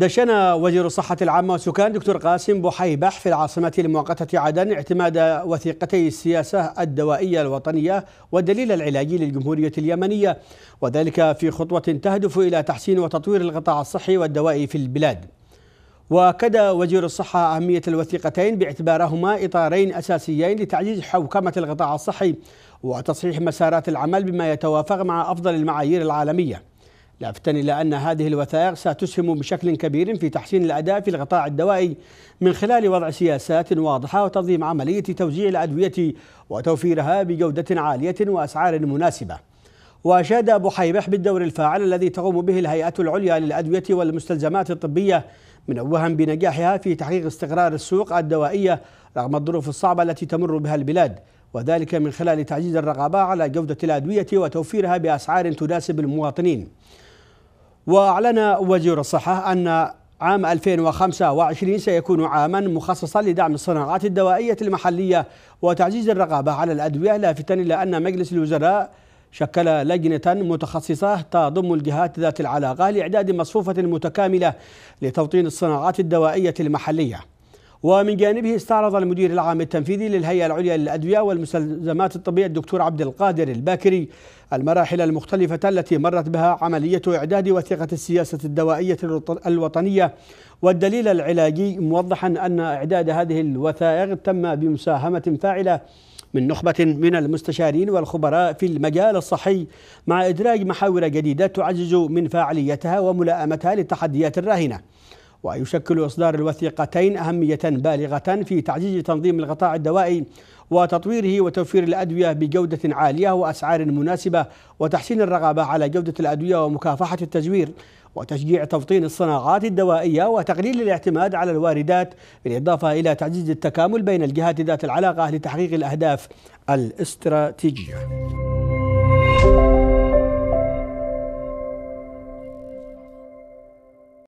دشن وزير الصحة العامة والسكان دكتور قاسم بحيبح في العاصمة المؤقتة عدن اعتماد وثيقتي السياسة الدوائية الوطنية والدليل العلاجي للجمهورية اليمنية وذلك في خطوة تهدف إلى تحسين وتطوير القطاع الصحي والدوائي في البلاد واكد وزير الصحه اهميه الوثيقتين باعتبارهما اطارين اساسيين لتعزيز حوكمه القطاع الصحي وتصحيح مسارات العمل بما يتوافق مع افضل المعايير العالميه لافتا الى ان هذه الوثائق ستسهم بشكل كبير في تحسين الاداء في القطاع الدوائي من خلال وضع سياسات واضحه وتنظيم عمليه توزيع الادويه وتوفيرها بجوده عاليه واسعار مناسبه. واشاد ابو حيبح بالدور الفاعل الذي تقوم به الهيئه العليا للادويه والمستلزمات الطبيه منوها بنجاحها في تحقيق استقرار السوق الدوائيه رغم الظروف الصعبه التي تمر بها البلاد. وذلك من خلال تعزيز الرقابه على جوده الادويه وتوفيرها باسعار تناسب المواطنين. وأعلن وزير الصحة أن عام 2025 سيكون عاما مخصصا لدعم الصناعات الدوائية المحلية وتعزيز الرقابة على الأدوية لافتا إلى أن مجلس الوزراء شكل لجنة متخصصة تضم الجهات ذات العلاقة لإعداد مصفوفة متكاملة لتوطين الصناعات الدوائية المحلية ومن جانبه استعرض المدير العام التنفيذي للهيئة العليا للأدوية والمستلزمات الطبية الدكتور عبد القادر الباكري المراحل المختلفة التي مرت بها عملية إعداد وثيقة السياسة الدوائية الوطنية والدليل العلاجي موضحا أن إعداد هذه الوثائق تم بمساهمة فاعلة من نخبة من المستشارين والخبراء في المجال الصحي مع إدراج محاور جديدة تعزز من فاعليتها وملائمتها للتحديات الراهنة ويشكل إصدار الوثيقتين أهمية بالغة في تعزيز تنظيم القطاع الدوائي وتطويره وتوفير الأدوية بجودة عالية وأسعار مناسبة وتحسين الرغبة على جودة الأدوية ومكافحة التزوير وتشجيع تفطين الصناعات الدوائية وتقليل الاعتماد على الواردات بالإضافة إلى تعزيز التكامل بين الجهات ذات العلاقة لتحقيق الأهداف الاستراتيجية